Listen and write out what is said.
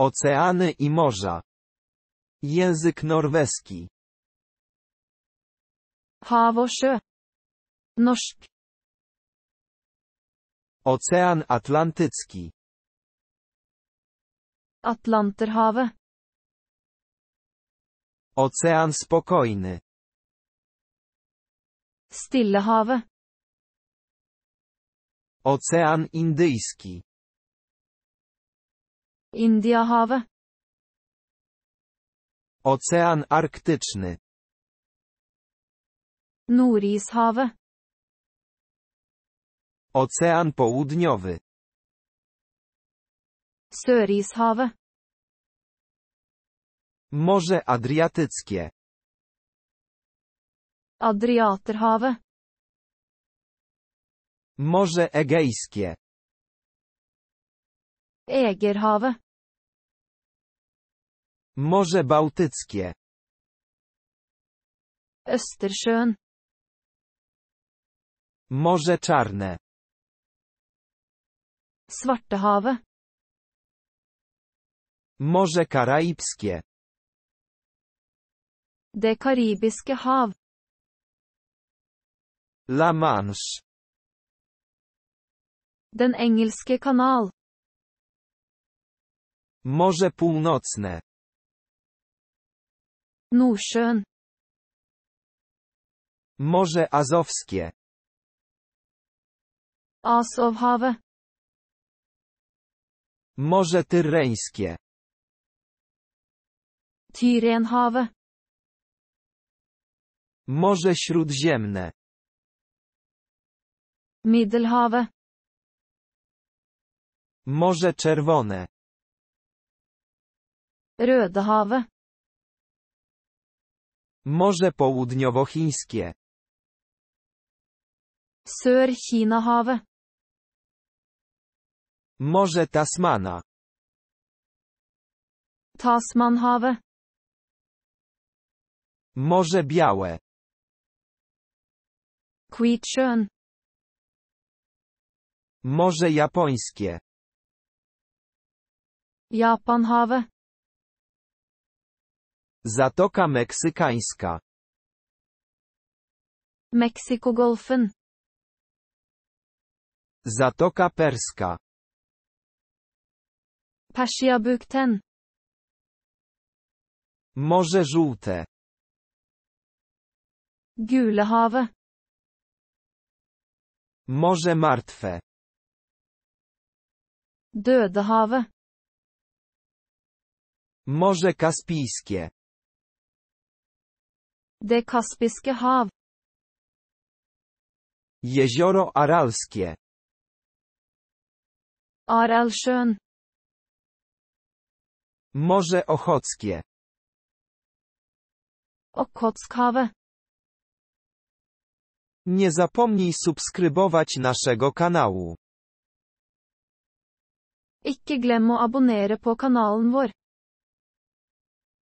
Oceany i morza. Język norweski. Hav og sjø. Norsk. Ocean Atlantycki. Atlanterhavet. Ocean spokojny. Stillehavet. Ocean indyjski. Indiahavet. Ocean Arktyczny. Nordishavet. Ocean Południowy. Sörishavet. Morze Adriatyckie. Adriaterhavet. Morze Egejskie. Egerhavet. Morze Bałtyckie. Östersjön. Morze Czarne. Svartehavet. Morze Karaibskie. Det karibiske hav. La Manche. Den engelske kanal. Morze Północne. Nordsjön. Morze Azowskie. Asowhavet. Morze Tyreńskie. Tyrenhavet. Morze Śródziemne. Middelhavet. Morze Czerwone. Rødehavet. Morze Południowochińskie. Sør-Kinahavet. Morze Tasmana. Tasmanhavet. Morze Białe. Kwitsjön. Morze Japońskie. Japanhavet. Zatoka Meksykańska. Golfen. Zatoka Perska. Bukten. Morze Żółte. Hawe. Morze Martwe. Dødehavet. Morze Kaspijskie. Det kaspiske hav. Jezioro Aralskie. Aralsjön. Morze Ochockie. Okockhavet. Nie zapomnij subskrybować naszego kanału. Ikke glem å abonnere på kanalen vår.